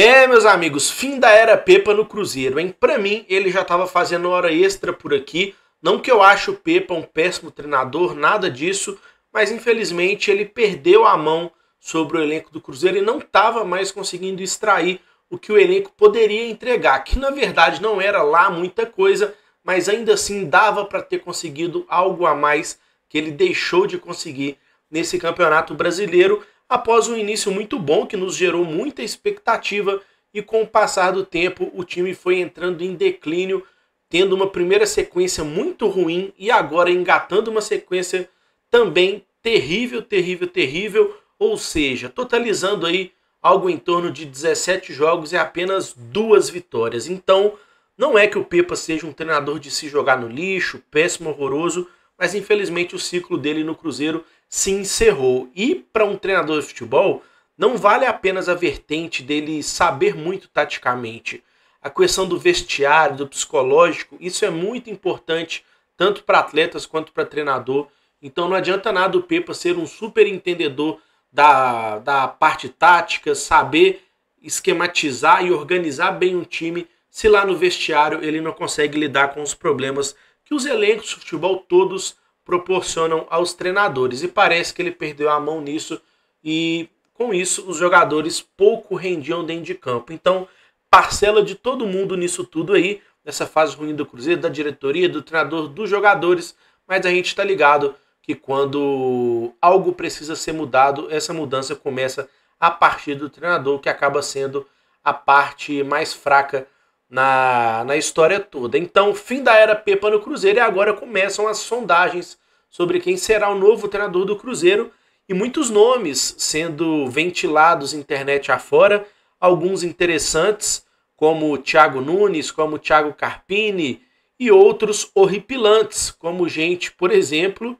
É, meus amigos, fim da era Pepa no Cruzeiro, hein? mim, ele já tava fazendo hora extra por aqui. Não que eu ache o Pepa um péssimo treinador, nada disso, mas infelizmente ele perdeu a mão sobre o elenco do Cruzeiro e não estava mais conseguindo extrair o que o elenco poderia entregar, que na verdade não era lá muita coisa, mas ainda assim dava para ter conseguido algo a mais que ele deixou de conseguir nesse Campeonato Brasileiro após um início muito bom que nos gerou muita expectativa e com o passar do tempo o time foi entrando em declínio, tendo uma primeira sequência muito ruim e agora engatando uma sequência também terrível, terrível, terrível, ou seja, totalizando aí algo em torno de 17 jogos e apenas duas vitórias. Então, não é que o Pepa seja um treinador de se jogar no lixo, péssimo, horroroso, mas infelizmente o ciclo dele no Cruzeiro se encerrou. E para um treinador de futebol, não vale apenas a vertente dele saber muito taticamente. A questão do vestiário, do psicológico, isso é muito importante tanto para atletas quanto para treinador. Então não adianta nada o Pepa ser um super entendedor da, da parte tática, saber esquematizar e organizar bem um time, se lá no vestiário ele não consegue lidar com os problemas que os elencos de futebol todos proporcionam aos treinadores. E parece que ele perdeu a mão nisso e com isso os jogadores pouco rendiam dentro de campo. Então, parcela de todo mundo nisso tudo aí, nessa fase ruim do Cruzeiro, da diretoria, do treinador, dos jogadores, mas a gente está ligado que quando algo precisa ser mudado, essa mudança começa a partir do treinador, que acaba sendo a parte mais fraca na, na história toda. Então, fim da era Pepa no Cruzeiro e agora começam as sondagens sobre quem será o novo treinador do Cruzeiro e muitos nomes sendo ventilados internet afora, alguns interessantes, como Thiago Nunes, como Thiago Carpini e outros horripilantes, como gente, por exemplo,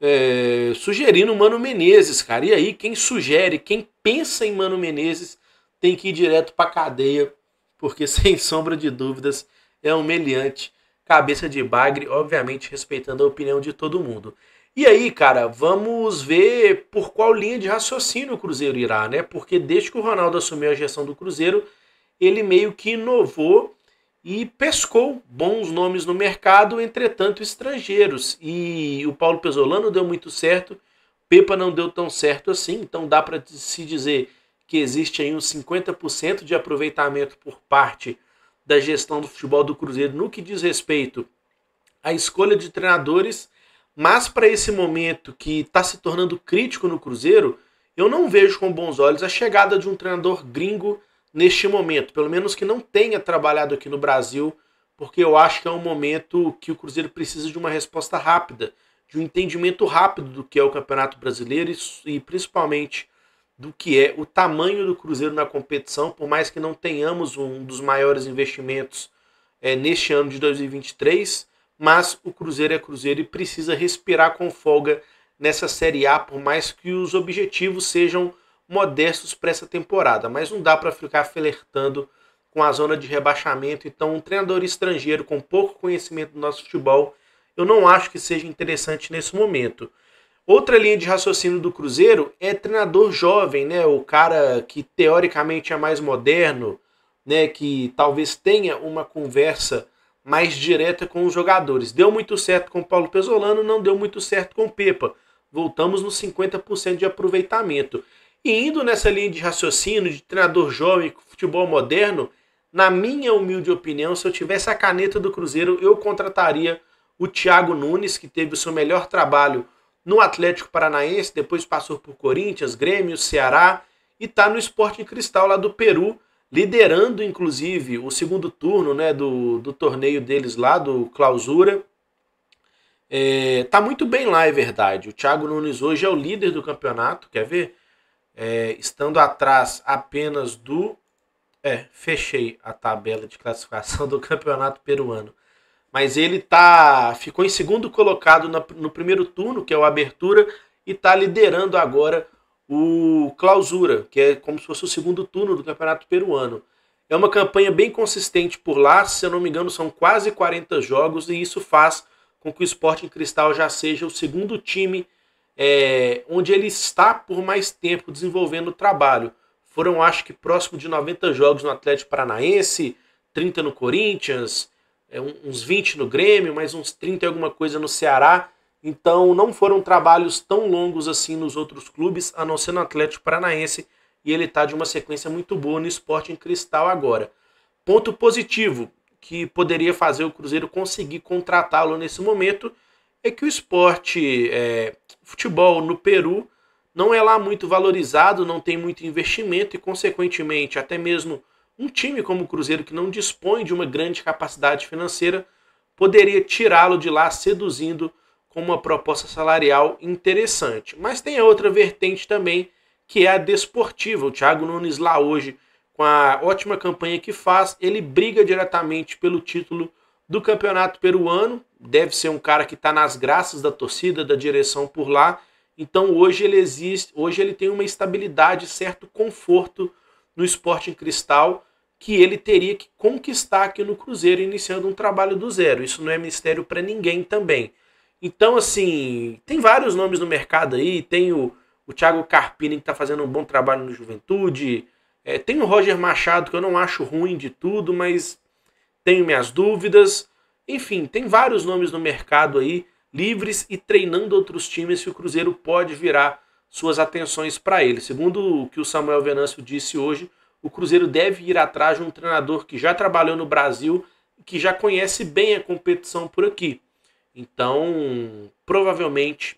é, sugerindo Mano Menezes, cara. E aí, quem sugere, quem pensa em Mano Menezes, tem que ir direto para cadeia porque sem sombra de dúvidas é humilhante. Cabeça de bagre, obviamente respeitando a opinião de todo mundo. E aí, cara, vamos ver por qual linha de raciocínio o Cruzeiro irá, né? Porque desde que o Ronaldo assumiu a gestão do Cruzeiro, ele meio que inovou e pescou bons nomes no mercado, entretanto estrangeiros. E o Paulo Pesolano deu muito certo, Pepa não deu tão certo assim, então dá para se dizer que existe aí uns 50% de aproveitamento por parte da gestão do futebol do Cruzeiro no que diz respeito à escolha de treinadores, mas para esse momento que está se tornando crítico no Cruzeiro, eu não vejo com bons olhos a chegada de um treinador gringo neste momento, pelo menos que não tenha trabalhado aqui no Brasil, porque eu acho que é um momento que o Cruzeiro precisa de uma resposta rápida, de um entendimento rápido do que é o Campeonato Brasileiro e, e principalmente do que é o tamanho do Cruzeiro na competição, por mais que não tenhamos um dos maiores investimentos é, neste ano de 2023, mas o Cruzeiro é Cruzeiro e precisa respirar com folga nessa Série A, por mais que os objetivos sejam modestos para essa temporada, mas não dá para ficar flertando com a zona de rebaixamento. Então, um treinador estrangeiro com pouco conhecimento do nosso futebol, eu não acho que seja interessante nesse momento. Outra linha de raciocínio do Cruzeiro é treinador jovem, né? O cara que teoricamente é mais moderno, né? Que talvez tenha uma conversa mais direta com os jogadores. Deu muito certo com o Paulo Pesolano, não deu muito certo com o Pepa. Voltamos nos 50% de aproveitamento. E indo nessa linha de raciocínio de treinador jovem, futebol moderno, na minha humilde opinião, se eu tivesse a caneta do Cruzeiro, eu contrataria o Thiago Nunes, que teve o seu melhor trabalho no Atlético Paranaense, depois passou por Corinthians, Grêmio, Ceará e está no Esporte Cristal lá do Peru, liderando inclusive o segundo turno né, do, do torneio deles lá, do Clausura. É, tá muito bem lá, é verdade. O Thiago Nunes hoje é o líder do campeonato, quer ver? É, estando atrás apenas do. É, fechei a tabela de classificação do campeonato peruano mas ele tá ficou em segundo colocado no primeiro turno, que é o Abertura, e está liderando agora o Clausura, que é como se fosse o segundo turno do Campeonato Peruano. É uma campanha bem consistente por lá, se eu não me engano, são quase 40 jogos, e isso faz com que o Sporting Cristal já seja o segundo time é, onde ele está por mais tempo desenvolvendo o trabalho. Foram, acho que, próximo de 90 jogos no Atlético Paranaense, 30 no Corinthians, é, uns 20 no Grêmio, mais uns 30 e alguma coisa no Ceará. Então não foram trabalhos tão longos assim nos outros clubes, a não ser no Atlético Paranaense, e ele está de uma sequência muito boa no esporte em cristal agora. Ponto positivo que poderia fazer o Cruzeiro conseguir contratá-lo nesse momento é que o esporte, é, futebol no Peru, não é lá muito valorizado, não tem muito investimento e, consequentemente, até mesmo um time como o Cruzeiro, que não dispõe de uma grande capacidade financeira, poderia tirá-lo de lá seduzindo com uma proposta salarial interessante. Mas tem a outra vertente também, que é a desportiva. O Thiago Nunes lá hoje, com a ótima campanha que faz, ele briga diretamente pelo título do campeonato peruano. Deve ser um cara que está nas graças da torcida, da direção por lá. Então hoje ele existe, hoje ele tem uma estabilidade, certo conforto no Sporting Cristal que ele teria que conquistar aqui no Cruzeiro, iniciando um trabalho do zero. Isso não é mistério para ninguém também. Então, assim, tem vários nomes no mercado aí. Tem o, o Thiago Carpini, que está fazendo um bom trabalho no Juventude. É, tem o Roger Machado, que eu não acho ruim de tudo, mas tenho minhas dúvidas. Enfim, tem vários nomes no mercado aí, livres e treinando outros times que o Cruzeiro pode virar suas atenções para ele. Segundo o que o Samuel Venâncio disse hoje, o Cruzeiro deve ir atrás de um treinador que já trabalhou no Brasil, que já conhece bem a competição por aqui. Então, provavelmente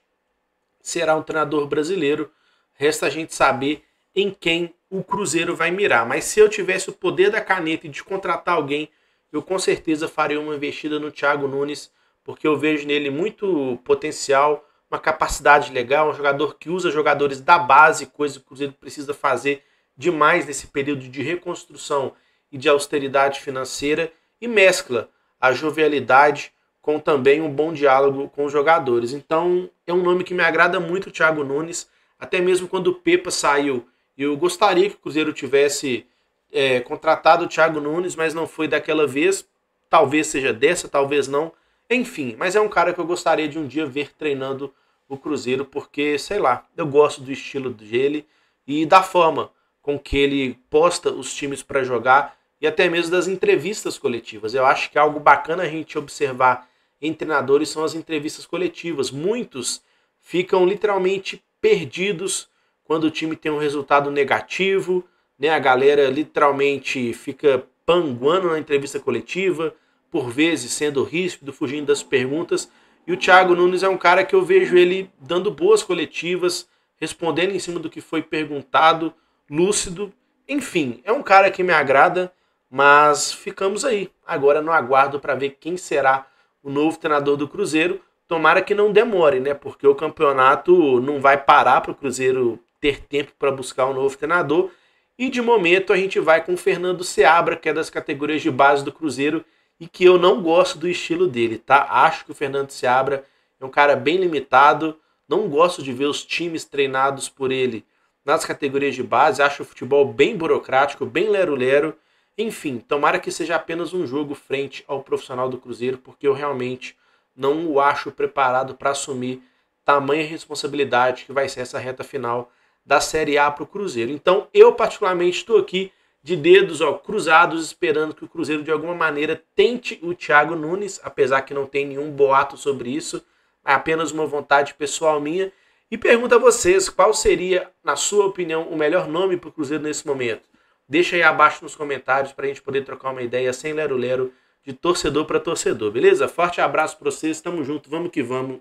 será um treinador brasileiro. Resta a gente saber em quem o Cruzeiro vai mirar. Mas se eu tivesse o poder da caneta e de contratar alguém, eu com certeza faria uma investida no Thiago Nunes, porque eu vejo nele muito potencial, uma capacidade legal, um jogador que usa jogadores da base, coisa que o Cruzeiro precisa fazer demais nesse período de reconstrução e de austeridade financeira, e mescla a jovialidade com também um bom diálogo com os jogadores. Então, é um nome que me agrada muito o Thiago Nunes, até mesmo quando o Pepa saiu. Eu gostaria que o Cruzeiro tivesse é, contratado o Thiago Nunes, mas não foi daquela vez. Talvez seja dessa, talvez não enfim, mas é um cara que eu gostaria de um dia ver treinando o Cruzeiro, porque, sei lá, eu gosto do estilo dele e da forma com que ele posta os times para jogar e até mesmo das entrevistas coletivas. Eu acho que algo bacana a gente observar em treinadores são as entrevistas coletivas. Muitos ficam literalmente perdidos quando o time tem um resultado negativo, né? A galera literalmente fica panguando na entrevista coletiva por vezes sendo ríspido, fugindo das perguntas. E o Thiago Nunes é um cara que eu vejo ele dando boas coletivas, respondendo em cima do que foi perguntado, lúcido. Enfim, é um cara que me agrada, mas ficamos aí, agora no aguardo para ver quem será o novo treinador do Cruzeiro. Tomara que não demore, né? Porque o campeonato não vai parar para o Cruzeiro ter tempo para buscar um novo treinador. E de momento a gente vai com o Fernando Seabra, que é das categorias de base do Cruzeiro e que eu não gosto do estilo dele, tá? Acho que o Fernando Seabra é um cara bem limitado, não gosto de ver os times treinados por ele nas categorias de base, acho o futebol bem burocrático, bem lero-lero. Enfim, tomara que seja apenas um jogo frente ao profissional do Cruzeiro, porque eu realmente não o acho preparado para assumir tamanha responsabilidade que vai ser essa reta final da Série A para o Cruzeiro. Então, eu particularmente estou aqui de dedos ó, cruzados, esperando que o Cruzeiro de alguma maneira tente o Thiago Nunes, apesar que não tem nenhum boato sobre isso, é apenas uma vontade pessoal minha. E pergunto a vocês qual seria, na sua opinião, o melhor nome para o Cruzeiro nesse momento. Deixa aí abaixo nos comentários para a gente poder trocar uma ideia sem lero-lero de torcedor para torcedor, beleza? Forte abraço para vocês, tamo junto, vamos que vamos,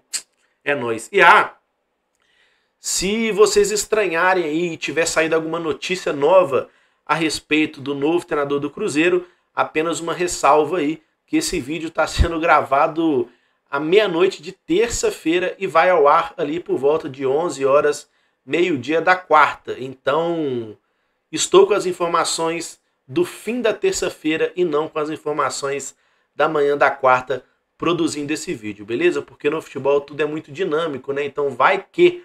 é nós. E ah, se vocês estranharem aí e tiver saído alguma notícia nova a respeito do novo treinador do Cruzeiro. Apenas uma ressalva aí, que esse vídeo está sendo gravado à meia-noite de terça-feira e vai ao ar ali por volta de 11 horas, meio-dia da quarta. Então, estou com as informações do fim da terça-feira e não com as informações da manhã da quarta produzindo esse vídeo, beleza? Porque no futebol tudo é muito dinâmico, né? Então vai que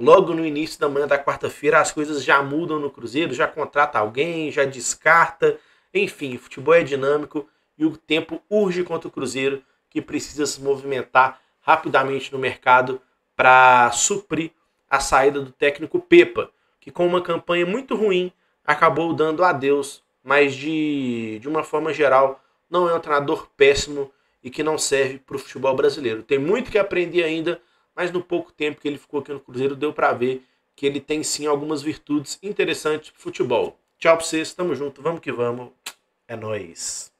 logo no início da manhã da quarta-feira as coisas já mudam no Cruzeiro, já contrata alguém, já descarta. Enfim, futebol é dinâmico e o tempo urge contra o Cruzeiro, que precisa se movimentar rapidamente no mercado para suprir a saída do técnico Pepa, que com uma campanha muito ruim acabou dando adeus, mas de, de uma forma geral não é um treinador péssimo e que não serve para o futebol brasileiro. Tem muito que aprender ainda mas no pouco tempo que ele ficou aqui no Cruzeiro deu para ver que ele tem sim algumas virtudes interessantes pro futebol. Tchau pra vocês, tamo junto, vamos que vamos. É nóis.